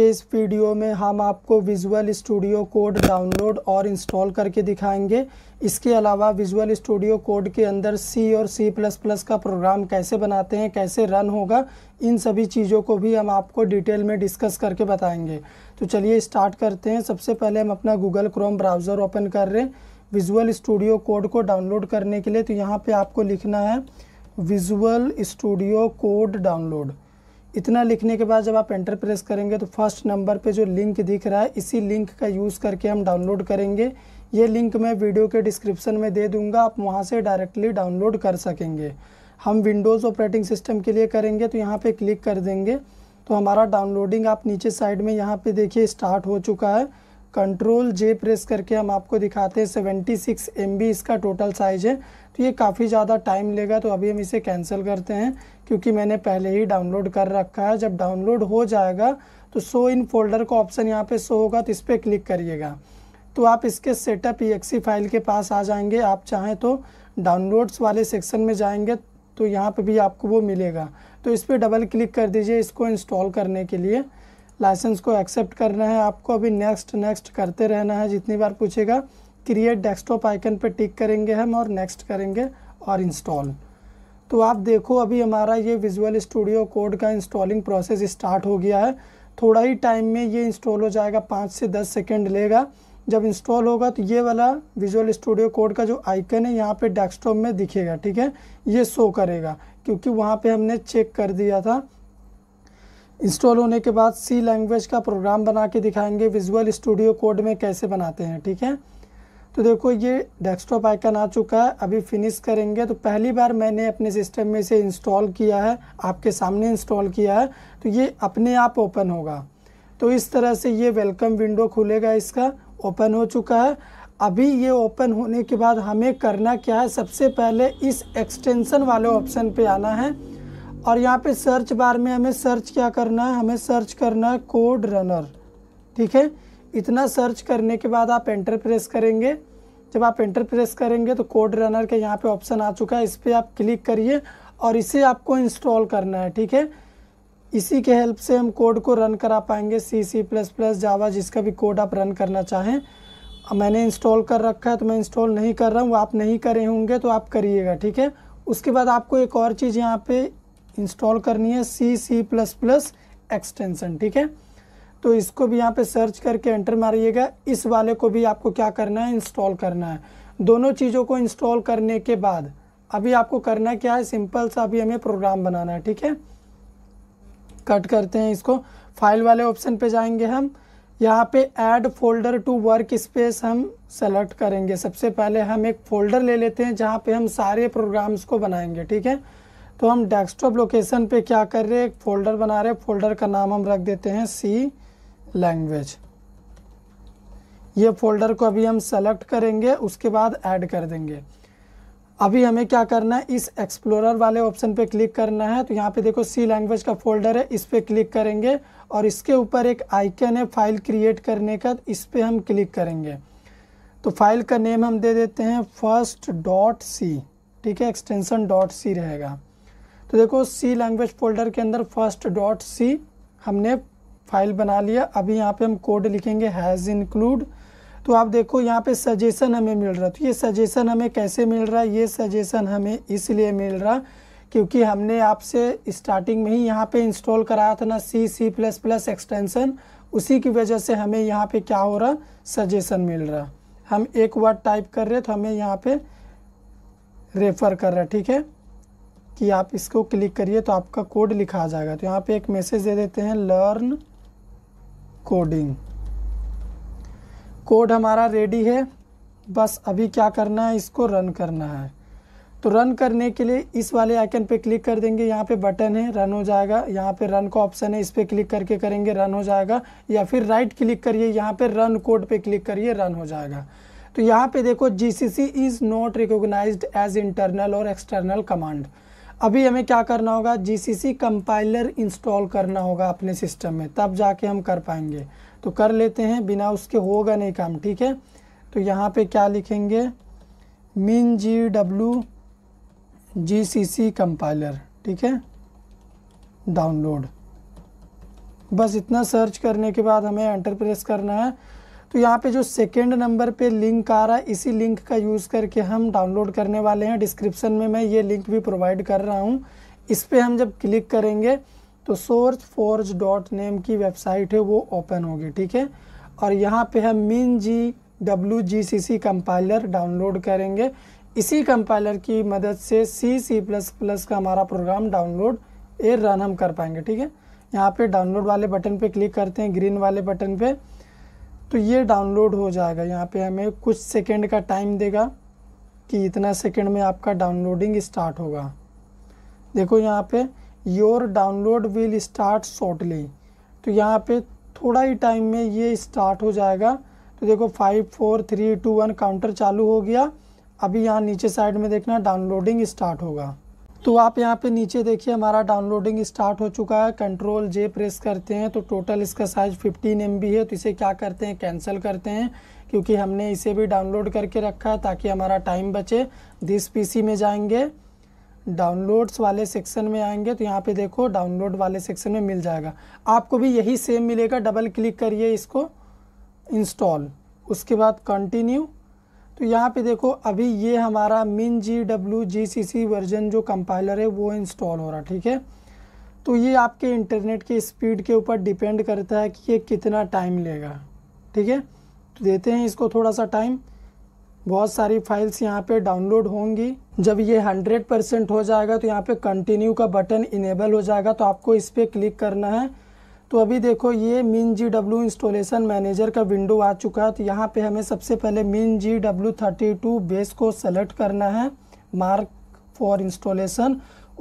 इस वीडियो में हम आपको विजुअल स्टूडियो कोड डाउनलोड और इंस्टॉल करके दिखाएंगे इसके अलावा विजुअल स्टूडियो कोड के अंदर सी और सी प्लस प्लस का प्रोग्राम कैसे बनाते हैं कैसे रन होगा इन सभी चीज़ों को भी हम आपको डिटेल में डिस्कस करके बताएंगे तो चलिए स्टार्ट करते हैं सबसे पहले हम अपना गूगल क्रोम ब्राउज़र ओपन कर रहे हैं विजुअल स्टूडियो कोड को डाउनलोड करने के लिए तो यहाँ पर आपको लिखना है विजुअल स्टूडियो कोड डाउनलोड इतना लिखने के बाद जब आप एंटर प्रेस करेंगे तो फर्स्ट नंबर पे जो लिंक दिख रहा है इसी लिंक का यूज़ करके हम डाउनलोड करेंगे ये लिंक मैं वीडियो के डिस्क्रिप्शन में दे दूंगा आप वहाँ से डायरेक्टली डाउनलोड कर सकेंगे हम विंडोज़ ऑपरेटिंग सिस्टम के लिए करेंगे तो यहाँ पर क्लिक कर देंगे तो हमारा डाउनलोडिंग आप नीचे साइड में यहाँ पर देखिए स्टार्ट हो चुका है कंट्रोल जे प्रेस करके हम आपको दिखाते हैं सेवेंटी सिक्स एम बी इसका टोटल साइज़ है तो ये काफ़ी ज़्यादा टाइम लेगा तो अभी हम इसे कैंसिल करते हैं क्योंकि मैंने पहले ही डाउनलोड कर रखा है जब डाउनलोड हो जाएगा तो शो इन फोल्डर का ऑप्शन यहाँ पे शो होगा तो इस पर क्लिक करिएगा तो आप इसके सेटअप ई फाइल के पास आ जाएंगे आप चाहें तो डाउनलोड्स वाले सेक्शन में जाएंगे तो यहाँ पर भी आपको वो मिलेगा तो इस पर डबल क्लिक कर दीजिए इसको इंस्टॉल करने के लिए लाइसेंस को एक्सेप्ट करना है आपको अभी नेक्स्ट नेक्स्ट करते रहना है जितनी बार पूछेगा क्रिएट डेस्कटॉप आइकन पर टिक करेंगे हम और नेक्स्ट करेंगे और इंस्टॉल तो आप देखो अभी हमारा ये विजुअल स्टूडियो कोड का इंस्टॉलिंग प्रोसेस स्टार्ट हो गया है थोड़ा ही टाइम में ये इंस्टॉल हो जाएगा पाँच से दस सेकेंड लेगा जब इंस्टॉल होगा तो ये वाला विजुअल स्टूडियो कोड का जो आइकन है यहाँ पे डेस्कटॉप में दिखेगा ठीक है ये शो करेगा क्योंकि वहाँ पे हमने चेक कर दिया था इंस्टॉल होने के बाद सी लैंग्वेज का प्रोग्राम बना के दिखाएंगे विजुअल स्टूडियो कोड में कैसे बनाते हैं ठीक है तो देखो ये डेस्कटॉप आइकन आ चुका है अभी फिनिश करेंगे तो पहली बार मैंने अपने सिस्टम में इसे इंस्टॉल किया है आपके सामने इंस्टॉल किया है तो ये अपने आप ओपन होगा तो इस तरह से ये वेलकम विंडो खुलेगा इसका ओपन हो चुका है अभी ये ओपन होने के बाद हमें करना क्या है सबसे पहले इस एक्सटेंसन वाले ऑप्शन पर आना है और यहाँ पे सर्च बार में हमें सर्च क्या करना है हमें सर्च करना है कोड रनर ठीक है इतना सर्च करने के बाद आप एंटर प्रेस करेंगे जब आप एंटर प्रेस करेंगे तो कोड रनर के यहाँ पे ऑप्शन आ चुका है इस पर आप क्लिक करिए और इसे आपको इंस्टॉल करना है ठीक है इसी के हेल्प से हम कोड को रन करा पाएंगे सी सी प्लस प्लस जावा जिसका भी कोड आप रन करना चाहें मैंने इंस्टॉल कर रखा है तो मैं इंस्टॉल नहीं कर रहा हूँ आप नहीं करे होंगे तो आप करिएगा ठीक है उसके बाद आपको एक और चीज़ यहाँ पे इंस्टॉल करनी है C C plus plus extension ठीक है तो इसको भी यहाँ पे सर्च करके एंटर मारिएगा इस वाले को भी आपको क्या करना है इंस्टॉल करना है दोनों चीज़ों को इंस्टॉल करने के बाद अभी आपको करना क्या है सिंपल सा अभी हमें प्रोग्राम बनाना है ठीक है कट करते हैं इसको फाइल वाले ऑप्शन पे जाएंगे हम यहाँ पे add folder to workspace हम सेलेक्ट करेंगे सबसे पहले हम एक फोल्डर ले लेते हैं जहाँ पे हम सारे प्रोग्राम्स को बनाएंगे ठीक है तो हम डेस्कटॉप लोकेशन पे क्या कर रहे हैं एक फ़ोल्डर बना रहे हैं फ़ोल्डर का नाम हम रख देते हैं सी लैंग्वेज ये फ़ोल्डर को अभी हम सेलेक्ट करेंगे उसके बाद ऐड कर देंगे अभी हमें क्या करना है इस एक्सप्लोरर वाले ऑप्शन पे क्लिक करना है तो यहाँ पे देखो सी लैंग्वेज का फोल्डर है इस पर क्लिक करेंगे और इसके ऊपर एक आइकन है फाइल क्रिएट करने का तो इस पर हम क्लिक करेंगे तो फाइल का नेम हम दे देते हैं फर्स्ट डॉट सी ठीक है एक्सटेंशन डॉट सी रहेगा तो देखो सी लैंग्वेज फोल्डर के अंदर फर्स्ट डॉट सी हमने फाइल बना लिया अभी यहाँ पे हम कोड लिखेंगे हैज़ इंक्लूड तो आप देखो यहाँ पे सजेशन हमें मिल रहा तो ये सजेशन हमें कैसे मिल रहा है ये सजेशन हमें इसलिए मिल रहा क्योंकि हमने आपसे स्टार्टिंग में ही यहाँ पे इंस्टॉल कराया था ना C C plus plus extension उसी की वजह से हमें यहाँ पे क्या हो रहा सजेशन मिल रहा हम एक वर्ड टाइप कर रहे तो हमें यहाँ पे रेफर कर रहा ठीक है कि आप इसको क्लिक करिए तो आपका कोड लिखा आ जाएगा तो यहाँ पे एक मैसेज दे देते हैं लर्न कोडिंग कोड हमारा रेडी है बस अभी क्या करना है इसको रन करना है तो रन करने के लिए इस वाले आइकन पे क्लिक कर देंगे यहाँ पे बटन है रन हो जाएगा यहाँ पे रन का ऑप्शन है इस पर क्लिक करके करेंगे रन हो जाएगा या फिर राइट क्लिक करिए यहाँ पे रन कोड पे क्लिक करिए रन हो जाएगा तो यहाँ पे देखो G C C is not recognise as internal और एक्सटर्नल कमांड अभी हमें क्या करना होगा जीसीसी कंपाइलर इंस्टॉल करना होगा अपने सिस्टम में तब जाके हम कर पाएंगे तो कर लेते हैं बिना उसके होगा नहीं काम ठीक है तो यहाँ पे क्या लिखेंगे मिन जी डब्लू जी सी सी कंपाइलर ठीक है डाउनलोड बस इतना सर्च करने के बाद हमें एंटर प्रेस करना है तो यहाँ पे जो सेकेंड नंबर पे लिंक आ रहा है इसी लिंक का यूज़ करके हम डाउनलोड करने वाले हैं डिस्क्रिप्शन में मैं ये लिंक भी प्रोवाइड कर रहा हूँ इस पर हम जब क्लिक करेंगे तो सोर्च फोर्ज डॉट नेम की वेबसाइट है वो ओपन होगी ठीक है और यहाँ पे हम min G W G C C compiler download करेंगे इसी कंपाइलर की मदद से सी सी प्लस प्लस का हमारा प्रोग्राम डाउनलोड ए रन हम कर पाएंगे ठीक है यहाँ पे डाउनलोड वाले बटन पे क्लिक करते हैं ग्रीन वाले बटन पे तो ये डाउनलोड हो जाएगा यहाँ पे हमें कुछ सेकंड का टाइम देगा कि इतना सेकंड में आपका डाउनलोडिंग स्टार्ट होगा देखो यहाँ पे your download will start shortly तो यहाँ पे थोड़ा ही टाइम में ये स्टार्ट हो जाएगा तो देखो five four three two one counter चालू हो गया अभी यहाँ नीचे साइड में देखना डाउनलोडिंग स्टार्ट होगा तो आप यहाँ पे नीचे देखिए हमारा डाउनलोडिंग स्टार्ट हो चुका है कंट्रोल जे प्रेस करते हैं तो टोटल इसका साइज 15 एम है तो इसे क्या करते हैं कैंसिल करते हैं क्योंकि हमने इसे भी डाउनलोड करके रखा है ताकि हमारा टाइम बचे दिस पीसी में जाएंगे डाउनलोड्स वाले सेक्शन में आएंगे तो यहाँ पे देखो डाउनलोड वाले सेक्शन में मिल जाएगा आपको भी यही सेम मिलेगा डबल क्लिक करिए इसको इंस्टॉल उसके बाद कंटिन्यू तो यहाँ पे देखो अभी ये हमारा min G W G C C version जो कंपाइलर है वो इंस्टॉल हो रहा ठीक है तो ये आपके इंटरनेट की स्पीड के ऊपर डिपेंड करता है कि ये कितना टाइम लेगा ठीक है तो देते हैं इसको थोड़ा सा टाइम बहुत सारी फाइल्स यहाँ पे डाउनलोड होंगी जब ये 100 परसेंट हो जाएगा तो यहाँ पे कंटिन्यू का बटन इनेबल हो जाएगा तो आपको इस पर क्लिक करना है तो अभी देखो ये min G W installation manager का विंडो आ चुका है तो यहाँ पे हमें सबसे पहले min G W thirty two base को सेलेक्ट करना है मार्क फॉर इंस्टॉलेशन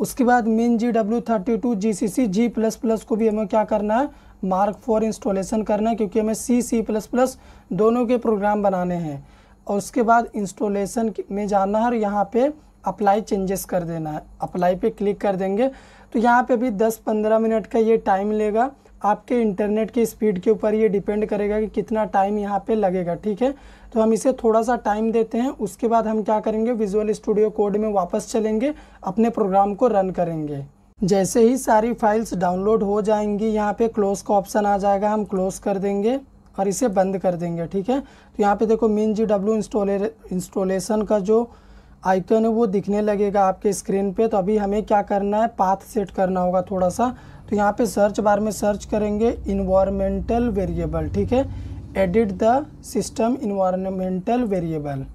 उसके बाद min G W thirty two G C C G plus plus को भी हमें क्या करना है मार्क फॉर इंस्टॉलेशन करना है क्योंकि हमें सी सी प्लस प्लस दोनों के प्रोग्राम बनाने हैं और उसके बाद इंस्टॉलेशन में जाना है और यहाँ पर अप्लाई चेंजेस कर देना है अप्लाई पे क्लिक कर देंगे तो यहाँ पे भी 10-15 मिनट का ये टाइम लेगा आपके इंटरनेट की स्पीड के ऊपर ये डिपेंड करेगा कि कितना टाइम यहाँ पे लगेगा ठीक है तो हम इसे थोड़ा सा टाइम देते हैं उसके बाद हम क्या करेंगे विजुअल स्टूडियो कोड में वापस चलेंगे अपने प्रोग्राम को रन करेंगे जैसे ही सारी फाइल्स डाउनलोड हो जाएंगी यहाँ पे क्लोज का ऑप्शन आ जाएगा हम क्लोज कर देंगे और इसे बंद कर देंगे ठीक है तो यहाँ पे देखो मीन जी डब्ल्यू इंस्टॉले इंस्टॉलेसन का जो आइकन है वो दिखने लगेगा आपके स्क्रीन पे तो अभी हमें क्या करना है पाथ सेट करना होगा थोड़ा सा तो यहाँ पे सर्च बार में सर्च करेंगे इन्वायरमेंटल वेरिएबल ठीक है edit the system environmental variable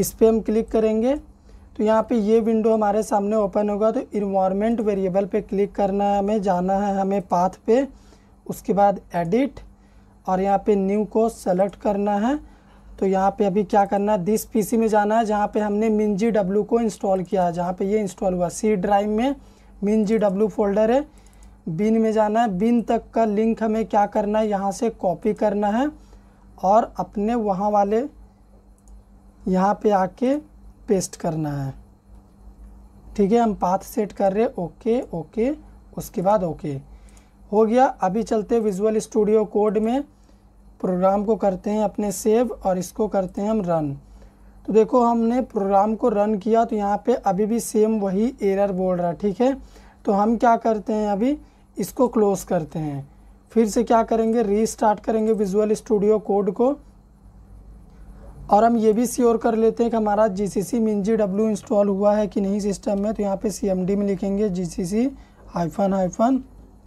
इस पर हम क्लिक करेंगे तो यहाँ पे ये विंडो हमारे सामने ओपन होगा तो इन्वायरमेंट वेरिएबल पे क्लिक करना है हमें जाना है हमें पाथ पे उसके बाद एडिट और यहाँ पे न्यू को सेलेक्ट करना है तो यहाँ पे अभी क्या करना है दिस पीसी में जाना है जहाँ पे हमने मिन जी डब्ल्यू को इंस्टॉल किया है जहाँ पे ये इंस्टॉल हुआ सी ड्राइव में मिन जी डब्ल्यू फोल्डर है बिन में जाना है बिन तक का लिंक हमें क्या करना है यहाँ से कॉपी करना है और अपने वहाँ वाले यहाँ पे आके पेस्ट करना है ठीक है हम पाथ सेट कर रहे ओके ओके उसके बाद ओके हो गया अभी चलते विजुअल स्टूडियो कोड में प्रोग्राम को करते हैं अपने सेव और इसको करते हैं हम रन तो देखो हमने प्रोग्राम को रन किया तो यहाँ पे अभी भी सेम वही एरर बोल रहा है ठीक है तो हम क्या करते हैं अभी इसको क्लोज करते हैं फिर से क्या करेंगे रीस्टार्ट करेंगे विजुअल स्टूडियो कोड को और हम ये भी श्योर कर लेते हैं कि हमारा जी सी सी मिनजी डब्ल्यू इंस्टॉल हुआ है कि नहीं सिस्टम में तो यहाँ पे सी एम डी में लिखेंगे G C C hyphen hyphen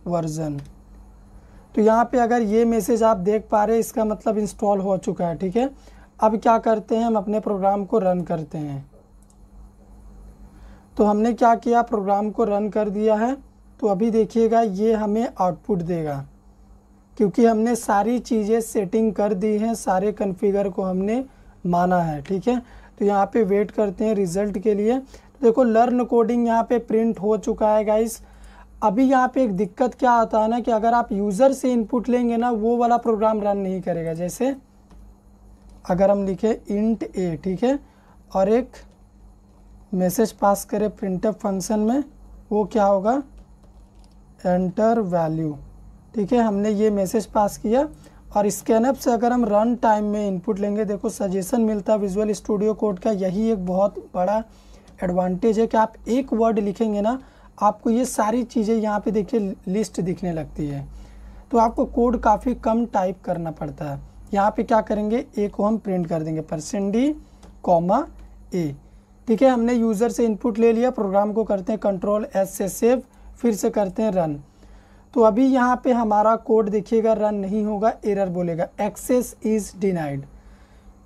version तो यहाँ पे अगर ये मैसेज आप देख पा रहे हैं इसका मतलब इंस्टॉल हो चुका है ठीक है अब क्या करते हैं हम अपने प्रोग्राम को रन करते हैं तो हमने क्या किया प्रोग्राम को रन कर दिया है तो अभी देखिएगा ये हमें आउटपुट देगा क्योंकि हमने सारी चीज़ें सेटिंग कर दी हैं सारे कन्फिगर को हमने माना है ठीक है तो यहाँ पे वेट करते हैं रिजल्ट के लिए तो देखो लर्न कोडिंग यहाँ पे प्रिंट हो चुका है गाइस अभी यहाँ पे एक दिक्कत क्या आता है ना कि अगर आप यूज़र से इनपुट लेंगे ना वो वाला प्रोग्राम रन नहीं करेगा जैसे अगर हम लिखे इंट ए ठीक है और एक मैसेज पास करें प्रिंटअप फंक्शन में वो क्या होगा एंटर वैल्यू ठीक है हमने ये मैसेज पास किया और स्कैनअप से अगर हम रन टाइम में इनपुट लेंगे देखो सजेशन मिलता है विजुअल स्टूडियो कोड का यही एक बहुत बड़ा एडवांटेज है कि आप एक वर्ड लिखेंगे ना आपको ये सारी चीज़ें यहाँ पे देखिए लिस्ट दिखने लगती है तो आपको कोड काफ़ी कम टाइप करना पड़ता है यहाँ पे क्या करेंगे ए को हम प्रिंट कर देंगे परसेंट डी कॉमा ए ठीक है हमने यूज़र से इनपुट ले लिया प्रोग्राम को करते हैं कंट्रोल एस से सेव फिर से करते हैं रन तो अभी यहाँ पे हमारा कोड देखिएगा रन नहीं होगा एरर बोलेगा एक्सेस इज़ डिनाइड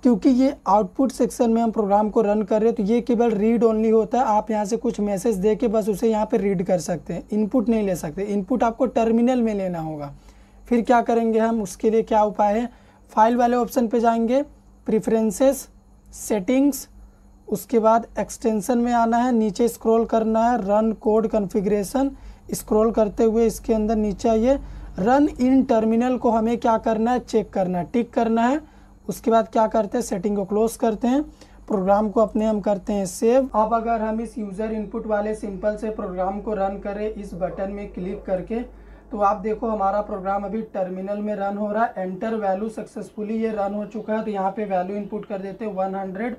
क्योंकि ये आउटपुट सेक्शन में हम प्रोग्राम को रन कर रहे हैं तो ये केवल रीड ओनली होता है आप यहाँ से कुछ मैसेज दे के बस उसे यहाँ पे रीड कर सकते हैं इनपुट नहीं ले सकते इनपुट आपको टर्मिनल में लेना होगा फिर क्या करेंगे हम उसके लिए क्या उपाय है फाइल वाले ऑप्शन पर जाएंगे प्रिफ्रेंसेस सेटिंग्स उसके बाद एक्सटेंसन में आना है नीचे स्क्रोल करना है रन कोड कन्फिग्रेशन स्क्रॉल करते हुए इसके अंदर नीचे आइए रन इन टर्मिनल को हमें क्या करना है चेक करना है टिक करना है उसके बाद क्या करते हैं सेटिंग को क्लोज करते हैं प्रोग्राम को अपने हम करते हैं सेव अब अगर हम इस यूज़र इनपुट वाले सिंपल से प्रोग्राम को रन करें इस बटन में क्लिक करके तो आप देखो हमारा प्रोग्राम अभी टर्मिनल में रन हो रहा है एंटर वैल्यू सक्सेसफुली ये रन हो चुका है तो यहाँ पे वैल्यू इनपुट कर देते हैं 100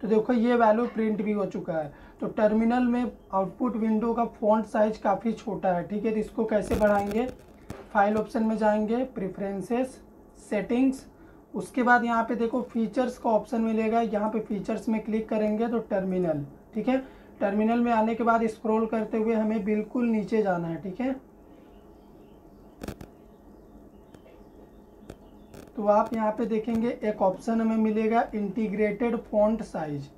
तो देखो ये वैल्यू प्रिंट भी हो चुका है तो टर्मिनल में आउटपुट विंडो का फ़ॉन्ट साइज काफ़ी छोटा है ठीक है तो इसको कैसे बढ़ाएंगे फाइल ऑप्शन में जाएंगे प्रेफरेंसेस सेटिंग्स उसके बाद यहाँ पे देखो फीचर्स का ऑप्शन मिलेगा यहाँ पे फीचर्स में क्लिक करेंगे तो टर्मिनल ठीक है टर्मिनल में आने के बाद स्क्रॉल करते हुए हमें बिल्कुल नीचे जाना है ठीक है तो आप यहाँ पे देखेंगे एक ऑप्शन हमें मिलेगा इंटीग्रेटेड फॉन्ट साइज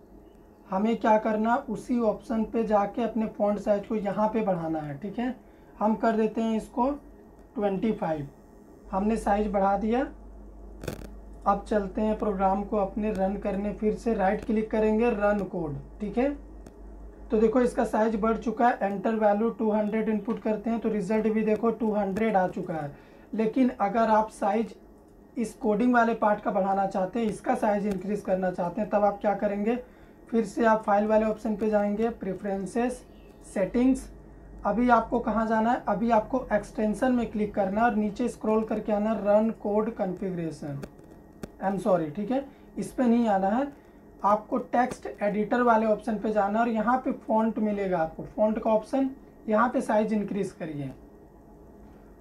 हमें क्या करना उसी ऑप्शन पे जाके अपने फॉन्ट साइज को यहाँ पे बढ़ाना है ठीक है हम कर देते हैं इसको ट्वेंटी फाइव हमने साइज बढ़ा दिया अब चलते हैं प्रोग्राम को अपने रन करने फिर से राइट क्लिक करेंगे रन कोड ठीक है तो देखो इसका साइज बढ़ चुका है एंटर वैल्यू 200 इनपुट करते हैं तो रिजल्ट भी देखो 200 आ चुका है लेकिन अगर आप साइज इस कोडिंग वाले पार्ट का बढ़ाना चाहते हैं इसका साइज इंक्रीज करना चाहते हैं तब आप क्या करेंगे फिर से आप फाइल वाले ऑप्शन पे जाएंगे प्रेफरेंसेस सेटिंग्स अभी आपको कहाँ जाना है अभी आपको एक्सटेंशन में क्लिक करना है और नीचे स्क्रॉल करके आना है run code configuration I am sorry ठीक है इस पर नहीं आना है आपको टेक्स्ट एडिटर वाले ऑप्शन पे जाना है और यहाँ पे फॉन्ट मिलेगा आपको फॉन्ट का ऑप्शन यहाँ पे साइज इंक्रीज करिए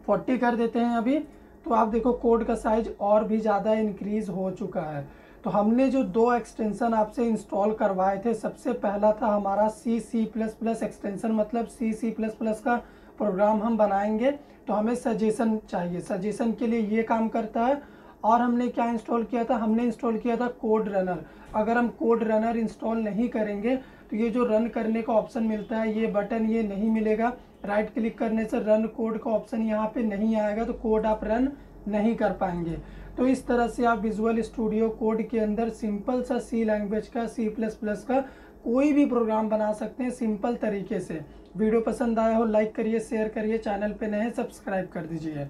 फोर्टी कर देते हैं अभी तो आप देखो कोड का साइज और भी ज़्यादा इंक्रीज हो चुका है तो हमने जो दो एक्सटेंशन आपसे इंस्टॉल करवाए थे सबसे पहला था हमारा C C plus plus extension मतलब सी सी प्लस प्लस का प्रोग्राम हम बनाएंगे तो हमें सजेशन चाहिए सजेशन के लिए ये काम करता है और हमने क्या इंस्टॉल किया था हमने इंस्टॉल किया था कोड रनर अगर हम कोड रनर इंस्टॉल नहीं करेंगे तो ये जो रन करने का ऑप्शन मिलता है ये बटन ये नहीं मिलेगा राइट क्लिक करने से रन कोड का ऑप्शन यहाँ पे नहीं आएगा तो कोड आप रन नहीं कर पाएंगे तो इस तरह से आप विजुअल स्टूडियो कोड के अंदर सिंपल सा सी लैंग्वेज का सी प्लस प्लस का कोई भी प्रोग्राम बना सकते हैं सिंपल तरीके से वीडियो पसंद आया हो लाइक करिए शेयर करिए चैनल पे नए सब्सक्राइब कर दीजिए